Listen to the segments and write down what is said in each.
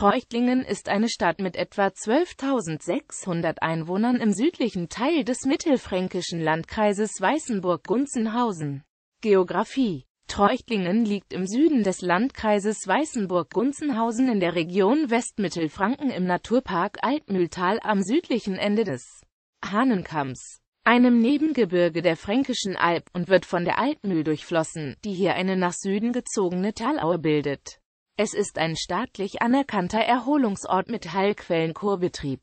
Treuchtlingen ist eine Stadt mit etwa 12.600 Einwohnern im südlichen Teil des mittelfränkischen Landkreises Weißenburg-Gunzenhausen. Geografie Treuchtlingen liegt im Süden des Landkreises Weißenburg-Gunzenhausen in der Region Westmittelfranken im Naturpark Altmühltal am südlichen Ende des Hahnenkamms, einem Nebengebirge der Fränkischen Alb und wird von der Altmühl durchflossen, die hier eine nach Süden gezogene Talaue bildet es ist ein staatlich anerkannter Erholungsort mit Heilquellenkurbetrieb.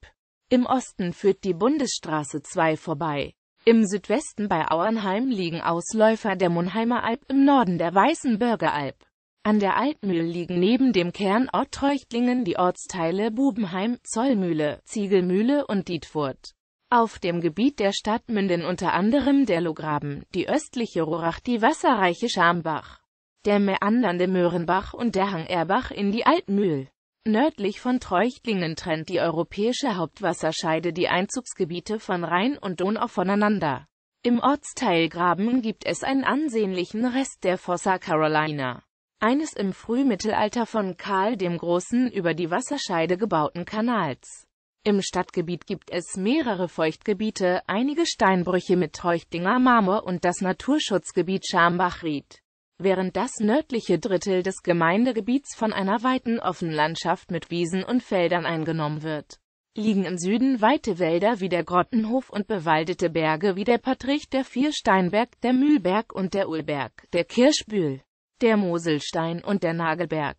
Im Osten führt die Bundesstraße 2 vorbei. Im Südwesten bei Auernheim liegen Ausläufer der Munheimer Alb, im Norden der Weißen Bürgeralb. An der Altmühl liegen neben dem Kernort Treuchtlingen die Ortsteile Bubenheim, Zollmühle, Ziegelmühle und Dietfurt. Auf dem Gebiet der Stadt münden unter anderem der Lograben, die östliche Rurach, die wasserreiche Schambach der meandernde Möhrenbach und der Hang Erbach in die Altmühl. Nördlich von Treuchtlingen trennt die europäische Hauptwasserscheide die Einzugsgebiete von Rhein und Donau voneinander. Im Ortsteil Graben gibt es einen ansehnlichen Rest der Fossa Carolina, eines im Frühmittelalter von Karl dem Großen über die Wasserscheide gebauten Kanals. Im Stadtgebiet gibt es mehrere Feuchtgebiete, einige Steinbrüche mit Treuchtlinger Marmor und das Naturschutzgebiet Schambachried während das nördliche Drittel des Gemeindegebiets von einer weiten offenen Landschaft mit Wiesen und Feldern eingenommen wird. Liegen im Süden weite Wälder wie der Grottenhof und bewaldete Berge wie der Patrich, der Viersteinberg, der Mühlberg und der Ulberg, der Kirschbühl, der Moselstein und der Nagelberg.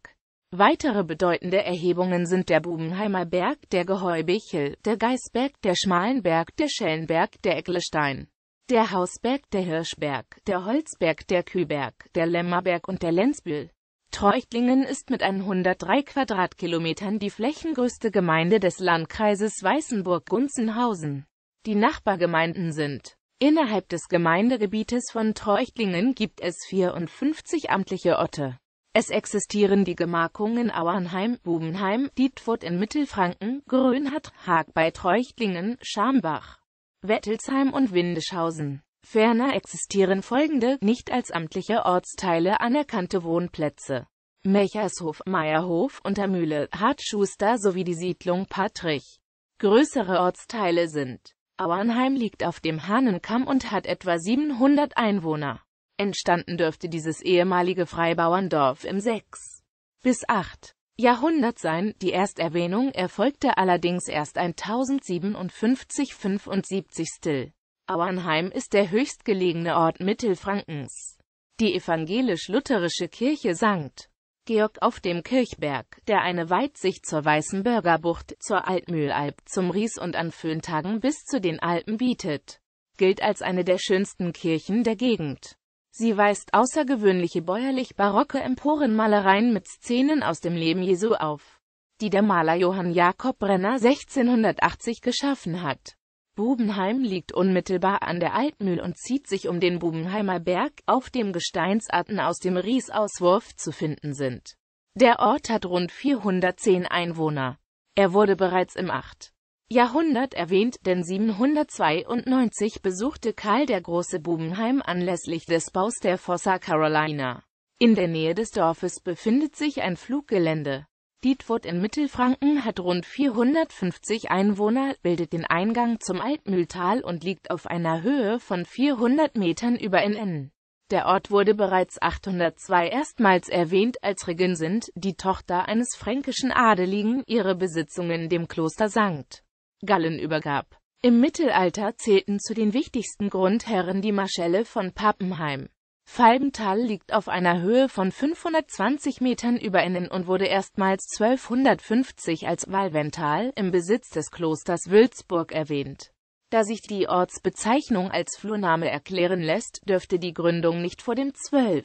Weitere bedeutende Erhebungen sind der Bubenheimer Berg, der Geheubichel, der Geisberg, der Schmalenberg, der Schellenberg, der Ecklestein der Hausberg, der Hirschberg, der Holzberg, der Kühberg, der Lämmerberg und der Lenzbühl. Treuchtlingen ist mit 103 Quadratkilometern die flächengrößte Gemeinde des Landkreises Weißenburg-Gunzenhausen. Die Nachbargemeinden sind Innerhalb des Gemeindegebietes von Treuchtlingen gibt es 54 amtliche Orte. Es existieren die Gemarkungen Auernheim, Bubenheim, Dietfurt in Mittelfranken, Grönhardt, Haag bei Treuchtlingen, Schambach. Wettelsheim und Windischhausen. Ferner existieren folgende, nicht als amtliche Ortsteile anerkannte Wohnplätze. Mechershof, Meierhof, Untermühle, Hartschuster sowie die Siedlung Patrich. Größere Ortsteile sind Auernheim liegt auf dem Hahnenkamm und hat etwa 700 Einwohner. Entstanden dürfte dieses ehemalige Freibauerndorf im 6. bis 8. Jahrhundert sein, die Ersterwähnung erfolgte allerdings erst 1057 75 still. Auernheim ist der höchstgelegene Ort Mittelfrankens. Die evangelisch-lutherische Kirche St. Georg auf dem Kirchberg, der eine Weitsicht zur Weißen Bürgerbucht, zur Altmühlalb, zum Ries und an Föhntagen bis zu den Alpen bietet, gilt als eine der schönsten Kirchen der Gegend. Sie weist außergewöhnliche bäuerlich-barocke Emporenmalereien mit Szenen aus dem Leben Jesu auf, die der Maler Johann Jakob Brenner 1680 geschaffen hat. Bubenheim liegt unmittelbar an der Altmühl und zieht sich um den Bubenheimer Berg, auf dem Gesteinsarten aus dem Riesauswurf zu finden sind. Der Ort hat rund 410 Einwohner. Er wurde bereits im 8. Jahrhundert erwähnt, denn 792 besuchte Karl der Große Bubenheim anlässlich des Baus der Fossa Carolina. In der Nähe des Dorfes befindet sich ein Fluggelände. Dietwurt in Mittelfranken hat rund 450 Einwohner, bildet den Eingang zum Altmühltal und liegt auf einer Höhe von 400 Metern über NN. Der Ort wurde bereits 802 erstmals erwähnt, als Regin sind, die Tochter eines fränkischen Adeligen, ihre Besitzungen dem Kloster Sankt. Gallen übergab. Im Mittelalter zählten zu den wichtigsten Grundherren die Marschelle von Pappenheim. Falbenthal liegt auf einer Höhe von 520 Metern über Innen und wurde erstmals 1250 als Walvental im Besitz des Klosters Wülzburg erwähnt. Da sich die Ortsbezeichnung als Flurname erklären lässt, dürfte die Gründung nicht vor dem 12.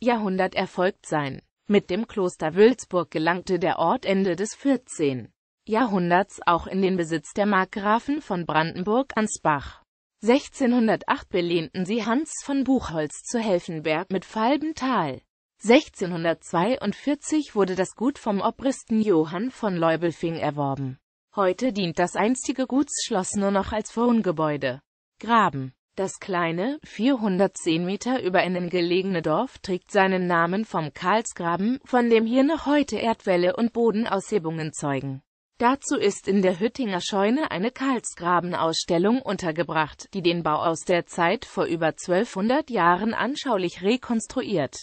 Jahrhundert erfolgt sein. Mit dem Kloster Wülzburg gelangte der Ort Ende des 14. Jahrhunderts auch in den Besitz der Markgrafen von Brandenburg-Ansbach. 1608 belehnten sie Hans von Buchholz zu Helfenberg mit Falbenthal. 1642 wurde das Gut vom Obristen Johann von Leubelfing erworben. Heute dient das einstige Gutsschloss nur noch als Wohngebäude. Graben. Das kleine, 410 Meter über innen gelegene Dorf trägt seinen Namen vom Karlsgraben, von dem hier noch heute Erdwelle und Bodenaushebungen zeugen Dazu ist in der Hüttinger Scheune eine Karlsgrabenausstellung untergebracht, die den Bau aus der Zeit vor über 1200 Jahren anschaulich rekonstruiert.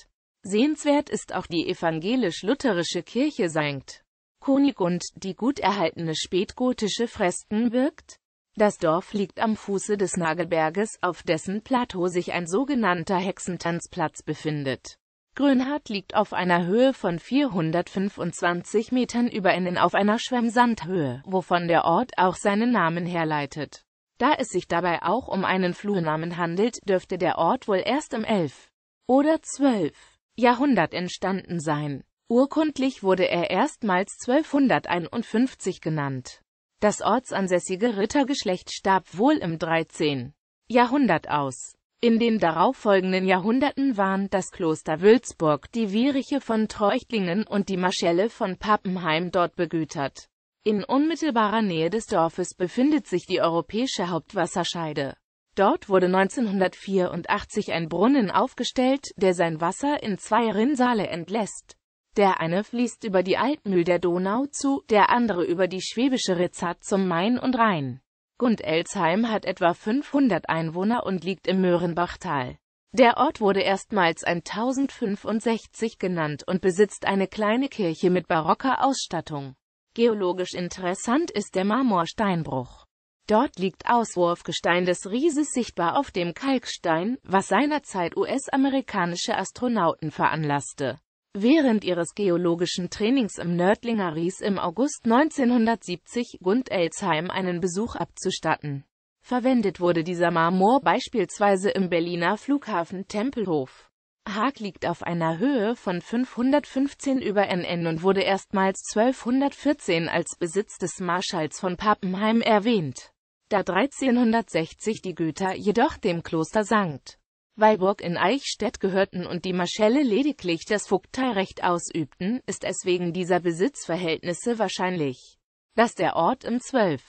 Sehenswert ist auch die evangelisch-lutherische Kirche Sankt Kunigund, die gut erhaltene spätgotische Fresken wirkt. Das Dorf liegt am Fuße des Nagelberges, auf dessen Plateau sich ein sogenannter Hexentanzplatz befindet Grünhardt liegt auf einer Höhe von 425 Metern über Innen auf einer Schwemmsandhöhe, wovon der Ort auch seinen Namen herleitet. Da es sich dabei auch um einen Flurnamen handelt, dürfte der Ort wohl erst im 11. oder 12. Jahrhundert entstanden sein. Urkundlich wurde er erstmals 1251 genannt. Das ortsansässige Rittergeschlecht starb wohl im 13. Jahrhundert aus in den darauffolgenden Jahrhunderten waren das Kloster Würzburg, die Wiriche von Treuchtlingen und die Marschelle von Pappenheim dort begütert. In unmittelbarer Nähe des Dorfes befindet sich die europäische Hauptwasserscheide. Dort wurde 1984 ein Brunnen aufgestellt, der sein Wasser in zwei Rinnsale entlässt. Der eine fließt über die Altmühl der Donau zu, der andere über die Schwäbische Rezat zum Main und Rhein. Gundelsheim hat etwa 500 Einwohner und liegt im Möhrenbachtal. Der Ort wurde erstmals 1065 genannt und besitzt eine kleine Kirche mit barocker Ausstattung. Geologisch interessant ist der Marmorsteinbruch. Dort liegt Auswurfgestein des Rieses sichtbar auf dem Kalkstein, was seinerzeit US-amerikanische Astronauten veranlasste Während ihres geologischen Trainings im Nördlinger Ries im August 1970 Gund Elsheim einen Besuch abzustatten. Verwendet wurde dieser Marmor beispielsweise im Berliner Flughafen Tempelhof. Haag liegt auf einer Höhe von 515 über NN und wurde erstmals 1214 als Besitz des Marschalls von Pappenheim erwähnt. Da 1360 die Güter jedoch dem Kloster sankt. Weilburg in Eichstätt gehörten und die Marschälle lediglich das Vogteirecht ausübten, ist es wegen dieser Besitzverhältnisse wahrscheinlich, dass der Ort im 12.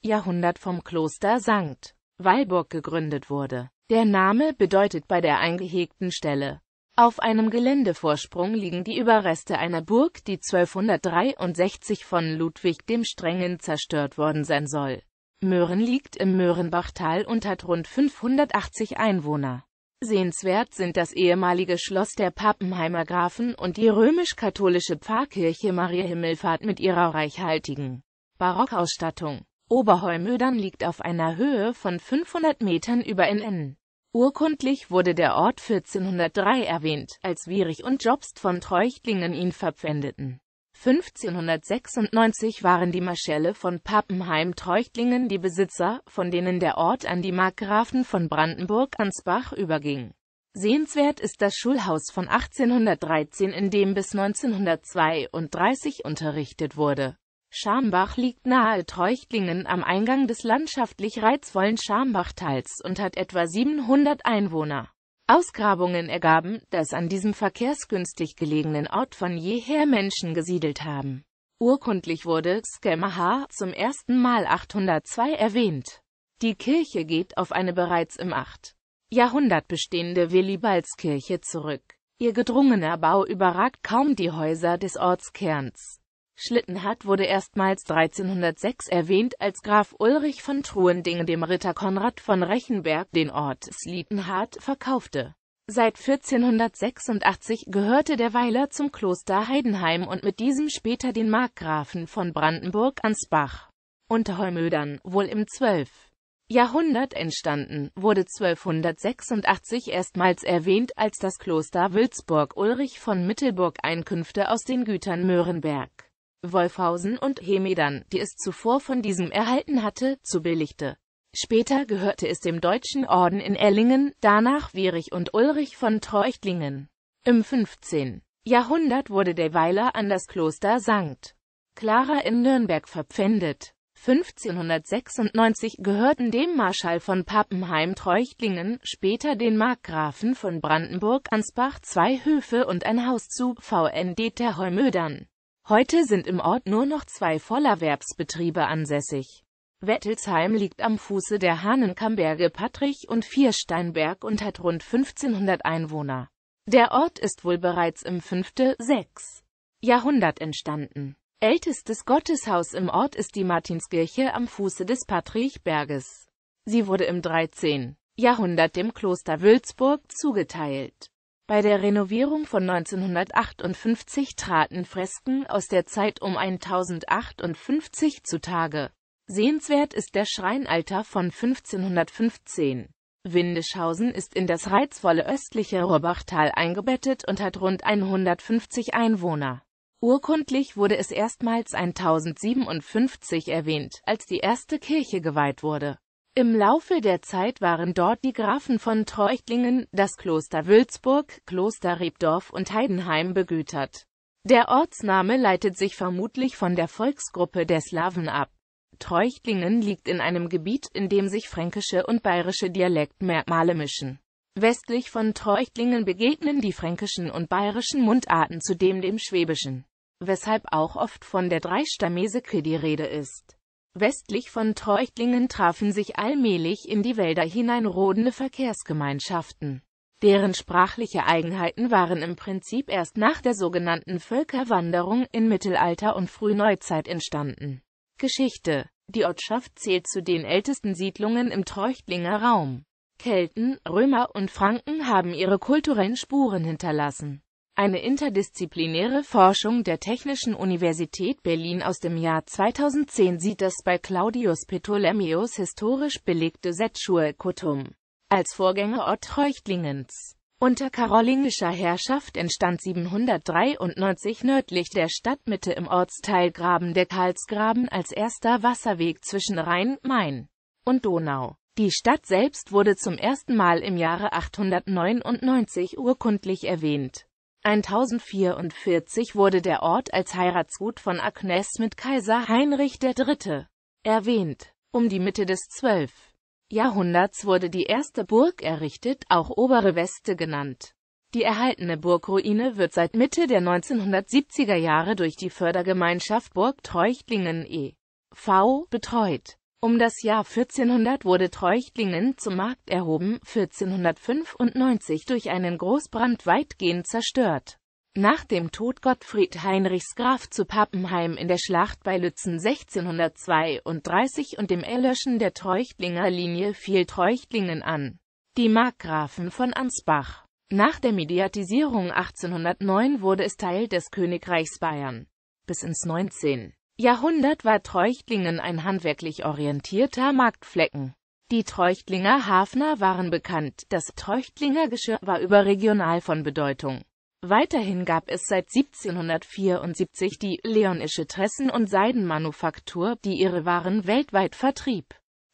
Jahrhundert vom Kloster St. Weilburg gegründet wurde. Der Name bedeutet bei der eingehegten Stelle. Auf einem Geländevorsprung liegen die Überreste einer Burg, die 1263 von Ludwig dem Strengen zerstört worden sein soll. Möhren liegt im Möhrenbachtal und hat rund 580 Einwohner. Sehenswert sind das ehemalige Schloss der Pappenheimer Grafen und die römisch-katholische Pfarrkirche Maria Himmelfahrt mit ihrer reichhaltigen Barockausstattung. Oberheumödern liegt auf einer Höhe von 500 Metern über NN. Urkundlich wurde der Ort 1403 erwähnt, als Wierig und Jobst von Treuchtlingen ihn verpfändeten 1596 waren die Marschälle von Pappenheim-Treuchtlingen die Besitzer, von denen der Ort an die Markgrafen von Brandenburg-Ansbach überging. Sehenswert ist das Schulhaus von 1813, in dem bis 1932 unterrichtet wurde. Schambach liegt nahe Treuchtlingen am Eingang des landschaftlich reizvollen schambach und hat etwa 700 Einwohner. Ausgrabungen ergaben, dass an diesem verkehrsgünstig gelegenen Ort von jeher Menschen gesiedelt haben. Urkundlich wurde Skemaha zum ersten Mal 802 erwähnt. Die Kirche geht auf eine bereits im 8. Jahrhundert bestehende Willibaldskirche zurück. Ihr gedrungener Bau überragt kaum die Häuser des Ortskerns. Schlittenhardt wurde erstmals 1306 erwähnt, als Graf Ulrich von Truendingen dem Ritter Konrad von Rechenberg den Ort Slittenhardt verkaufte. Seit 1486 gehörte der Weiler zum Kloster Heidenheim und mit diesem später den Markgrafen von Brandenburg-Ansbach. Heumödern, wohl im 12. Jahrhundert entstanden, wurde 1286 erstmals erwähnt, als das Kloster Wilsburg Ulrich von Mittelburg Einkünfte aus den Gütern Möhrenberg Wolfhausen und Hemedern, die es zuvor von diesem erhalten hatte, zu billigte. Später gehörte es dem Deutschen Orden in Ellingen, danach Wierich und Ulrich von Treuchtlingen. Im 15. Jahrhundert wurde der Weiler an das Kloster St. Clara in Nürnberg verpfändet. 1596 gehörten dem Marschall von Pappenheim Treuchtlingen, später den Markgrafen von Brandenburg-Ansbach zwei Höfe und ein Haus zu, VND Heumödern. Heute sind im Ort nur noch zwei Vollerwerbsbetriebe ansässig. Wettelsheim liegt am Fuße der Hahnenkamberge Patrich und Viersteinberg und hat rund 1500 Einwohner. Der Ort ist wohl bereits im 5., 6. Jahrhundert entstanden. Ältestes Gotteshaus im Ort ist die Martinskirche am Fuße des Patrichberges. Sie wurde im 13. Jahrhundert dem Kloster Wülzburg zugeteilt. Bei der Renovierung von 1958 traten Fresken aus der Zeit um 1058 zutage. Sehenswert ist der Schreinalter von 1515. Windischhausen ist in das reizvolle östliche Rohrbachtal eingebettet und hat rund 150 Einwohner. Urkundlich wurde es erstmals 1057 erwähnt, als die erste Kirche geweiht wurde im Laufe der Zeit waren dort die Grafen von Treuchtlingen, das Kloster Wülzburg, Kloster Rebdorf und Heidenheim begütert. Der Ortsname leitet sich vermutlich von der Volksgruppe der Slawen ab. Treuchtlingen liegt in einem Gebiet, in dem sich fränkische und bayerische Dialektmerkmale mischen. Westlich von Treuchtlingen begegnen die fränkischen und bayerischen Mundarten zudem dem Schwäbischen, weshalb auch oft von der Dreistammese die Rede ist Westlich von Treuchtlingen trafen sich allmählich in die Wälder hinein rodende Verkehrsgemeinschaften. Deren sprachliche Eigenheiten waren im Prinzip erst nach der sogenannten Völkerwanderung in Mittelalter und Frühneuzeit entstanden. Geschichte Die Ortschaft zählt zu den ältesten Siedlungen im Treuchtlinger Raum. Kelten, Römer und Franken haben ihre kulturellen Spuren hinterlassen eine interdisziplinäre Forschung der Technischen Universität Berlin aus dem Jahr 2010 sieht das bei Claudius Ptolemäus historisch belegte Setschul-Kotum als Vorgängerort Heuchtlingens. Unter karolingischer Herrschaft entstand 793 nördlich der Stadtmitte im Ortsteil Graben der Karlsgraben als erster Wasserweg zwischen Rhein, Main und Donau. Die Stadt selbst wurde zum ersten Mal im Jahre 899 urkundlich erwähnt. 1044 wurde der Ort als Heiratsgut von Agnes mit Kaiser Heinrich III. erwähnt. Um die Mitte des 12. Jahrhunderts wurde die erste Burg errichtet, auch Obere Weste genannt. Die erhaltene Burgruine wird seit Mitte der 1970er Jahre durch die Fördergemeinschaft Burg Treuchtlingen e.V. betreut um das Jahr 1400 wurde Treuchtlingen zum Markt erhoben, 1495 durch einen Großbrand weitgehend zerstört. Nach dem Tod Gottfried Heinrichs Graf zu Pappenheim in der Schlacht bei Lützen 1632 und dem Erlöschen der Treuchtlinger Linie fiel Treuchtlingen an. Die Markgrafen von Ansbach. Nach der Mediatisierung 1809 wurde es Teil des Königreichs Bayern. Bis ins 19. Jahrhundert war Treuchtlingen ein handwerklich orientierter Marktflecken. Die Treuchtlinger Hafner waren bekannt, das Treuchtlinger Geschirr war überregional von Bedeutung. Weiterhin gab es seit 1774 die Leonische Tressen- und Seidenmanufaktur, die ihre Waren weltweit vertrieb.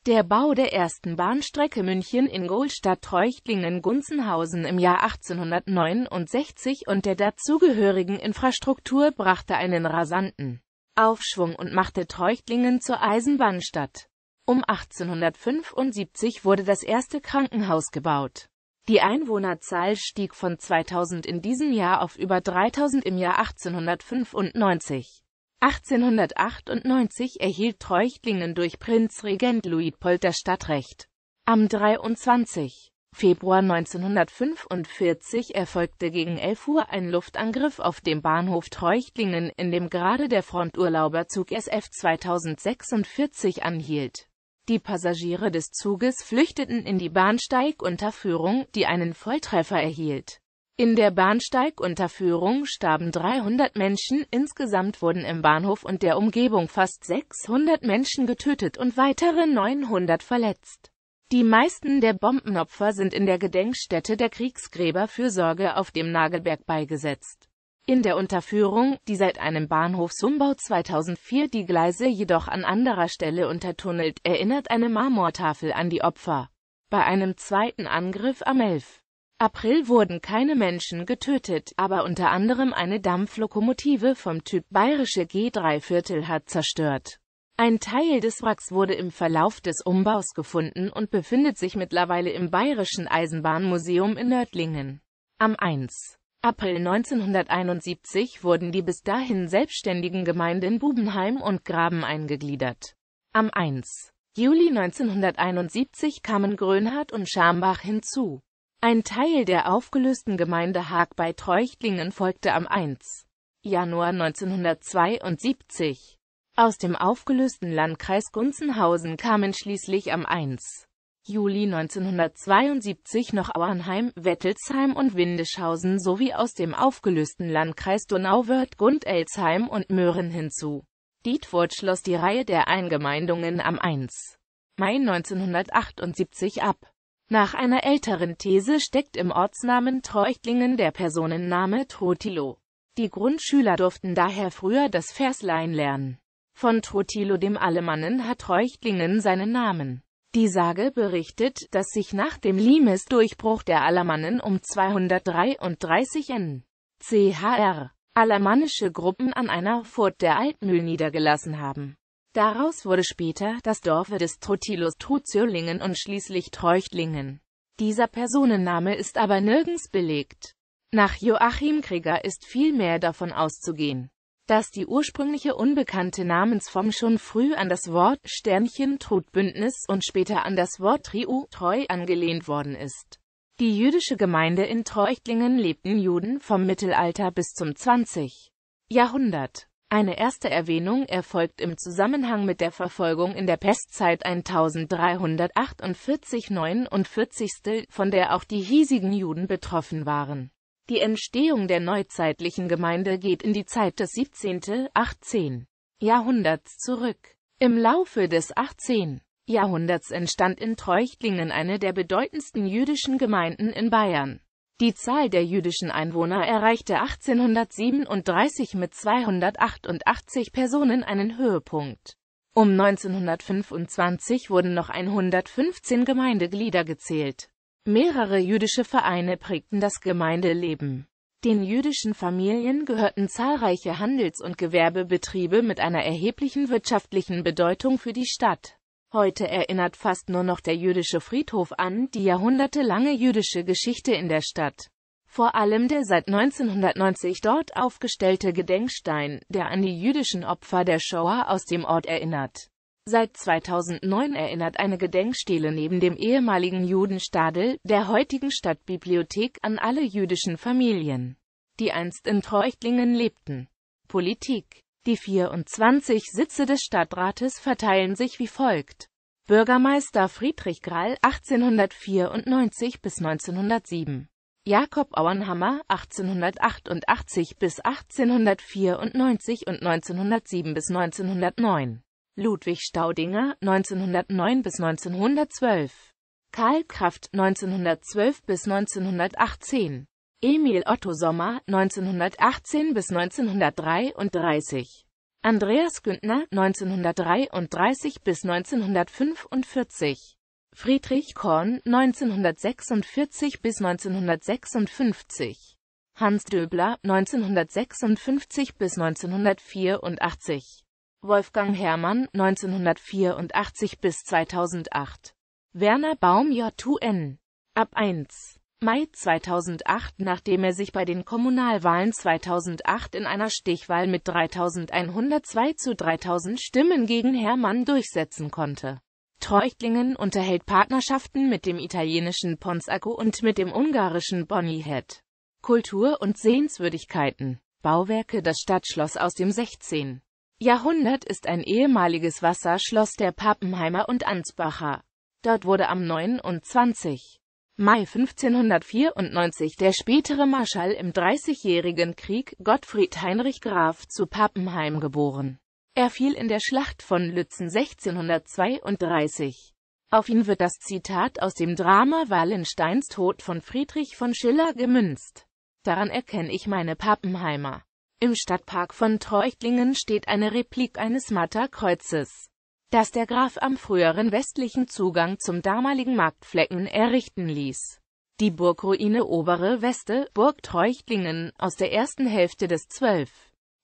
Der Bau der ersten Bahnstrecke München-Ingolstadt-Treuchtlingen-Gunzenhausen in im Jahr 1869 und der dazugehörigen Infrastruktur brachte einen rasanten Aufschwung und machte Treuchtlingen zur Eisenbahnstadt. Um 1875 wurde das erste Krankenhaus gebaut. Die Einwohnerzahl stieg von 2000 in diesem Jahr auf über 3000 im Jahr 1895. 1898 erhielt Treuchtlingen durch Prinzregent Luitpold das Stadtrecht. Am 23. Februar 1945 erfolgte gegen 11 Uhr ein Luftangriff auf dem Bahnhof Treuchtlingen, in dem gerade der Fronturlauberzug SF 2046 anhielt. Die Passagiere des Zuges flüchteten in die Bahnsteigunterführung, die einen Volltreffer erhielt. In der Bahnsteigunterführung starben 300 Menschen, insgesamt wurden im Bahnhof und der Umgebung fast 600 Menschen getötet und weitere 900 verletzt. Die meisten der Bombenopfer sind in der Gedenkstätte der Kriegsgräberfürsorge auf dem Nagelberg beigesetzt. In der Unterführung, die seit einem Bahnhofsumbau 2004 die Gleise jedoch an anderer Stelle untertunnelt, erinnert eine Marmortafel an die Opfer. Bei einem zweiten Angriff am 11. April wurden keine Menschen getötet, aber unter anderem eine Dampflokomotive vom Typ Bayerische G3 Viertel hat zerstört. Ein Teil des Wracks wurde im Verlauf des Umbaus gefunden und befindet sich mittlerweile im Bayerischen Eisenbahnmuseum in Nördlingen. Am 1. April 1971 wurden die bis dahin selbstständigen Gemeinden Bubenheim und Graben eingegliedert. Am 1. Juli 1971 kamen Grönhardt und Schambach hinzu. Ein Teil der aufgelösten Gemeinde Haag bei Treuchtlingen folgte am 1. Januar 1972. Aus dem aufgelösten Landkreis Gunzenhausen kamen schließlich am 1. Juli 1972 noch Auernheim, Wettelsheim und Windischhausen sowie aus dem aufgelösten Landkreis Donauwörth Gundelsheim und Möhren hinzu. Dietfurt schloss die Reihe der Eingemeindungen am 1. Mai 1978 ab. Nach einer älteren These steckt im Ortsnamen Treuchtlingen der Personenname Trotilo. Die Grundschüler durften daher früher das Verslein lernen. Von Trotilo dem Alemannen hat Reuchtlingen seinen Namen. Die Sage berichtet, dass sich nach dem Limes-Durchbruch der Alemannen um 233 n. chr. alemannische Gruppen an einer Furt der Altmühl niedergelassen haben. Daraus wurde später das Dorfe des Trotilus Truzölingen und schließlich Treuchtlingen. Dieser Personenname ist aber nirgends belegt. Nach Joachim Krieger ist viel mehr davon auszugehen, dass die ursprüngliche unbekannte Namensform schon früh an das Wort Sternchen Trutbündnis und später an das Wort Triu Treu angelehnt worden ist. Die jüdische Gemeinde in Treuchtlingen lebten Juden vom Mittelalter bis zum 20. Jahrhundert. Eine erste Erwähnung erfolgt im Zusammenhang mit der Verfolgung in der Pestzeit 1348-49 von der auch die hiesigen Juden betroffen waren die Entstehung der neuzeitlichen Gemeinde geht in die Zeit des 17. 18. Jahrhunderts zurück. Im Laufe des 18. Jahrhunderts entstand in Treuchtlingen eine der bedeutendsten jüdischen Gemeinden in Bayern. Die Zahl der jüdischen Einwohner erreichte 1837 mit 288 Personen einen Höhepunkt. Um 1925 wurden noch 115 Gemeindeglieder gezählt. Mehrere jüdische Vereine prägten das Gemeindeleben. Den jüdischen Familien gehörten zahlreiche Handels- und Gewerbebetriebe mit einer erheblichen wirtschaftlichen Bedeutung für die Stadt. Heute erinnert fast nur noch der jüdische Friedhof an die jahrhundertelange jüdische Geschichte in der Stadt. Vor allem der seit 1990 dort aufgestellte Gedenkstein, der an die jüdischen Opfer der Shoah aus dem Ort erinnert. Seit 2009 erinnert eine Gedenkstele neben dem ehemaligen Judenstadel, der heutigen Stadtbibliothek, an alle jüdischen Familien, die einst in Treuchtlingen lebten. Politik Die 24 Sitze des Stadtrates verteilen sich wie folgt. Bürgermeister Friedrich Grall 1894 bis 1907. Jakob Auenhammer 1888 bis 1894 und 1907 bis 1909. Ludwig Staudinger 1909 bis 1912, Karl Kraft 1912 bis 1918, Emil Otto Sommer 1918 bis 1933, Andreas Güntner 1933 bis 1945, Friedrich Korn 1946 bis 1956, Hans Döbler 1956 bis 1984 Wolfgang Herrmann 1984 bis 2008. Werner Baum J2N. Ab 1. Mai 2008, nachdem er sich bei den Kommunalwahlen 2008 in einer Stichwahl mit 3102 zu 3000 Stimmen gegen Herrmann durchsetzen konnte. Treuchtlingen unterhält Partnerschaften mit dem italienischen Ponzaco und mit dem ungarischen Bonnyhead. Kultur und Sehenswürdigkeiten. Bauwerke Das Stadtschloss aus dem 16. Jahrhundert ist ein ehemaliges Wasserschloss der Pappenheimer und Ansbacher. Dort wurde am 29. Mai 1594 der spätere Marschall im Dreißigjährigen Krieg Gottfried Heinrich Graf zu Pappenheim geboren. Er fiel in der Schlacht von Lützen 1632. Auf ihn wird das Zitat aus dem Drama Wallensteins Tod von Friedrich von Schiller gemünzt. Daran erkenne ich meine Pappenheimer. Im Stadtpark von Treuchtlingen steht eine Replik eines Matterkreuzes, das der Graf am früheren westlichen Zugang zum damaligen Marktflecken errichten ließ. Die Burgruine Obere Weste, Burg Treuchtlingen, aus der ersten Hälfte des 12.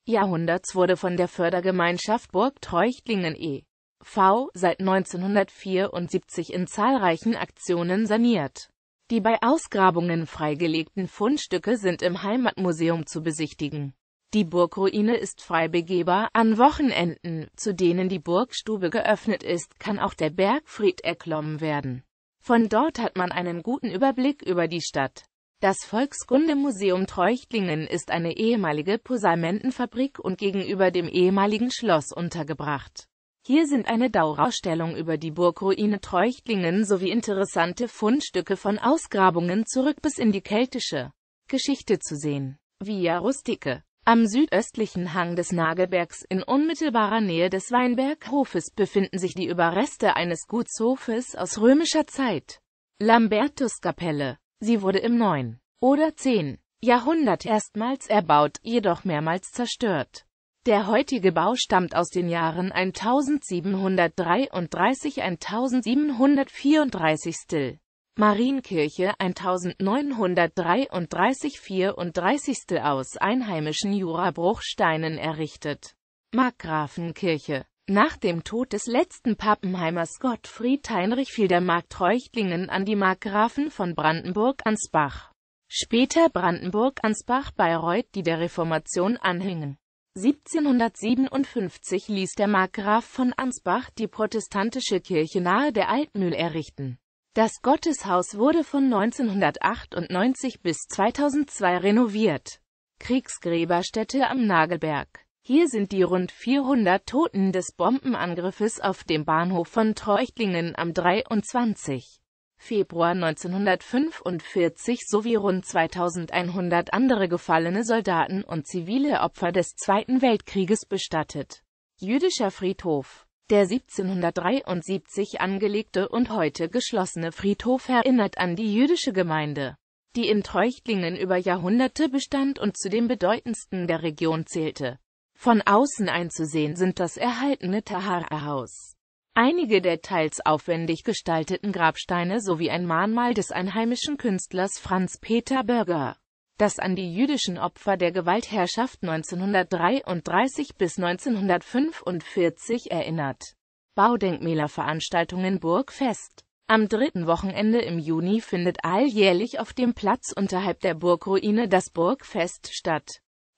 Jahrhunderts wurde von der Fördergemeinschaft Burg Treuchtlingen e. V. seit 1974 in zahlreichen Aktionen saniert. Die bei Ausgrabungen freigelegten Fundstücke sind im Heimatmuseum zu besichtigen. Die Burgruine ist frei begehbar. An Wochenenden, zu denen die Burgstube geöffnet ist, kann auch der Bergfried erklommen werden. Von dort hat man einen guten Überblick über die Stadt. Das Volkskundemuseum Treuchtlingen ist eine ehemalige Posamentenfabrik und gegenüber dem ehemaligen Schloss untergebracht. Hier sind eine Dauerausstellung über die Burgruine Treuchtlingen sowie interessante Fundstücke von Ausgrabungen zurück bis in die keltische Geschichte zu sehen. Via Rustique am südöstlichen Hang des Nagelbergs in unmittelbarer Nähe des Weinberghofes befinden sich die Überreste eines Gutshofes aus römischer Zeit. Lambertuskapelle. Sie wurde im 9. oder 10. Jahrhundert erstmals erbaut, jedoch mehrmals zerstört. Der heutige Bau stammt aus den Jahren 1733-1734 Stil. Marienkirche 1933 34. aus einheimischen Jurabruchsteinen errichtet. Markgrafenkirche nach dem Tod des letzten Pappenheimers Gottfried Heinrich fiel der Markt Heuchtlingen an die Markgrafen von Brandenburg-Ansbach. Später Brandenburg-Ansbach-Bayreuth, die der Reformation anhingen. 1757 ließ der Markgraf von Ansbach die protestantische Kirche nahe der Altmühl errichten. Das Gotteshaus wurde von 1998 bis 2002 renoviert. Kriegsgräberstätte am Nagelberg. Hier sind die rund 400 Toten des Bombenangriffes auf dem Bahnhof von Treuchtlingen am 23. Februar 1945 sowie rund 2100 andere gefallene Soldaten und zivile Opfer des Zweiten Weltkrieges bestattet. Jüdischer Friedhof der 1773 angelegte und heute geschlossene Friedhof erinnert an die jüdische Gemeinde, die in Treuchtlingen über Jahrhunderte bestand und zu den bedeutendsten der Region zählte. Von außen einzusehen sind das erhaltene Tahara-Haus, einige der teils aufwendig gestalteten Grabsteine sowie ein Mahnmal des einheimischen Künstlers Franz Peter Börger das an die jüdischen Opfer der Gewaltherrschaft 1933 bis 1945 erinnert. Baudenkmälerveranstaltungen Burgfest Am dritten Wochenende im Juni findet alljährlich auf dem Platz unterhalb der Burgruine das Burgfest statt.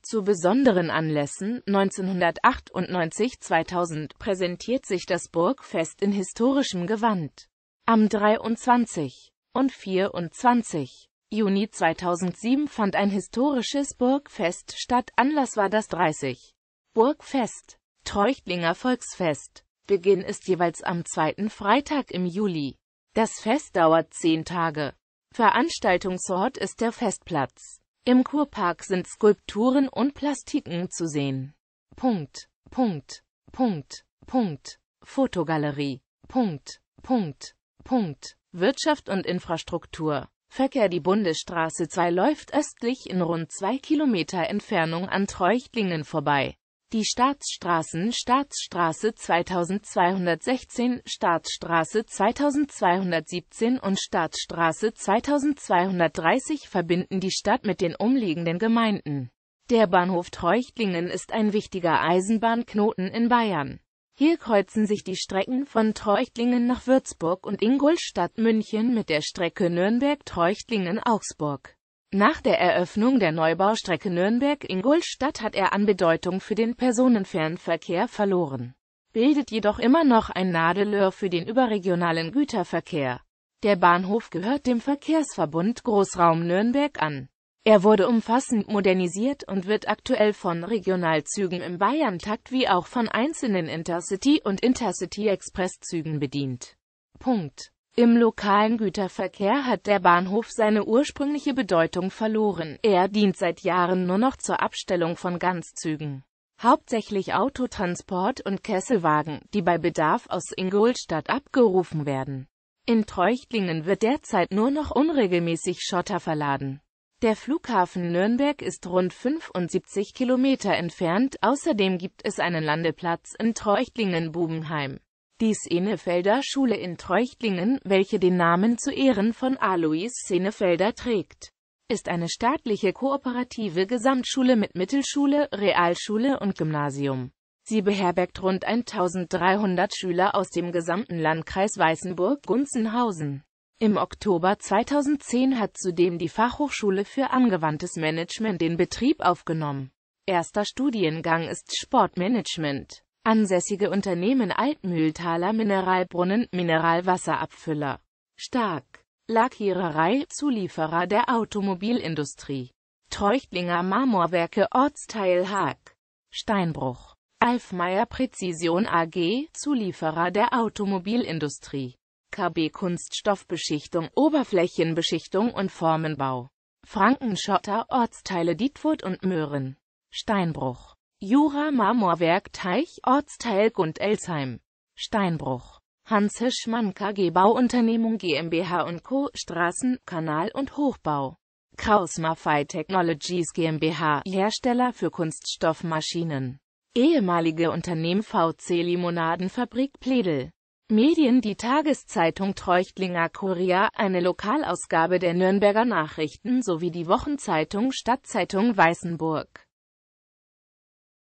Zu besonderen Anlässen 1998-2000 präsentiert sich das Burgfest in historischem Gewand. Am 23 und 24 Juni 2007 fand ein historisches Burgfest statt, Anlass war das 30. Burgfest, Treuchtlinger Volksfest. Beginn ist jeweils am zweiten Freitag im Juli. Das Fest dauert zehn Tage. Veranstaltungsort ist der Festplatz. Im Kurpark sind Skulpturen und Plastiken zu sehen. Punkt, Punkt, Punkt, Punkt, Fotogalerie, Punkt, Punkt, Punkt, Wirtschaft und Infrastruktur. Verkehr Die Bundesstraße 2 läuft östlich in rund zwei Kilometer Entfernung an Treuchtlingen vorbei. Die Staatsstraßen Staatsstraße 2216, Staatsstraße 2217 und Staatsstraße 2230 verbinden die Stadt mit den umliegenden Gemeinden. Der Bahnhof Treuchtlingen ist ein wichtiger Eisenbahnknoten in Bayern. Hier kreuzen sich die Strecken von Treuchtlingen nach Würzburg und Ingolstadt München mit der Strecke Nürnberg-Treuchtlingen-Augsburg. Nach der Eröffnung der Neubaustrecke Nürnberg-Ingolstadt hat er an Bedeutung für den Personenfernverkehr verloren, bildet jedoch immer noch ein Nadelöhr für den überregionalen Güterverkehr. Der Bahnhof gehört dem Verkehrsverbund Großraum Nürnberg an. Er wurde umfassend modernisiert und wird aktuell von Regionalzügen im Bayern-Takt wie auch von einzelnen Intercity- und Intercity-Express-Zügen bedient. Punkt. Im lokalen Güterverkehr hat der Bahnhof seine ursprüngliche Bedeutung verloren. Er dient seit Jahren nur noch zur Abstellung von Ganzzügen. Hauptsächlich Autotransport und Kesselwagen, die bei Bedarf aus Ingolstadt abgerufen werden. In Treuchtlingen wird derzeit nur noch unregelmäßig Schotter verladen. Der Flughafen Nürnberg ist rund 75 Kilometer entfernt, außerdem gibt es einen Landeplatz in Treuchtlingen-Bubenheim. Die Senefelder Schule in Treuchtlingen, welche den Namen zu Ehren von Alois Senefelder trägt, ist eine staatliche kooperative Gesamtschule mit Mittelschule, Realschule und Gymnasium. Sie beherbergt rund 1300 Schüler aus dem gesamten Landkreis Weißenburg-Gunzenhausen. Im Oktober 2010 hat zudem die Fachhochschule für angewandtes Management den Betrieb aufgenommen. Erster Studiengang ist Sportmanagement. Ansässige Unternehmen Altmühltaler Mineralbrunnen, Mineralwasserabfüller, Stark, Lackiererei, Zulieferer der Automobilindustrie, Treuchtlinger Marmorwerke Ortsteil Haag, Steinbruch, Alfmeier Präzision AG, Zulieferer der Automobilindustrie. SKB Kunststoffbeschichtung, Oberflächenbeschichtung und Formenbau. Frankenschotter, Ortsteile Dietfurt und Möhren. Steinbruch. Jura Marmorwerk Teich, Ortsteil Gund Elsheim. Steinbruch. Hans Hischmann KG Bauunternehmung GmbH Co. Straßen, Kanal und Hochbau. Kraus Maffei Technologies GmbH, Hersteller für Kunststoffmaschinen. Ehemalige Unternehmen VC Limonadenfabrik Pledel. Medien Die Tageszeitung Treuchtlinger Kurier, eine Lokalausgabe der Nürnberger Nachrichten sowie die Wochenzeitung Stadtzeitung Weißenburg.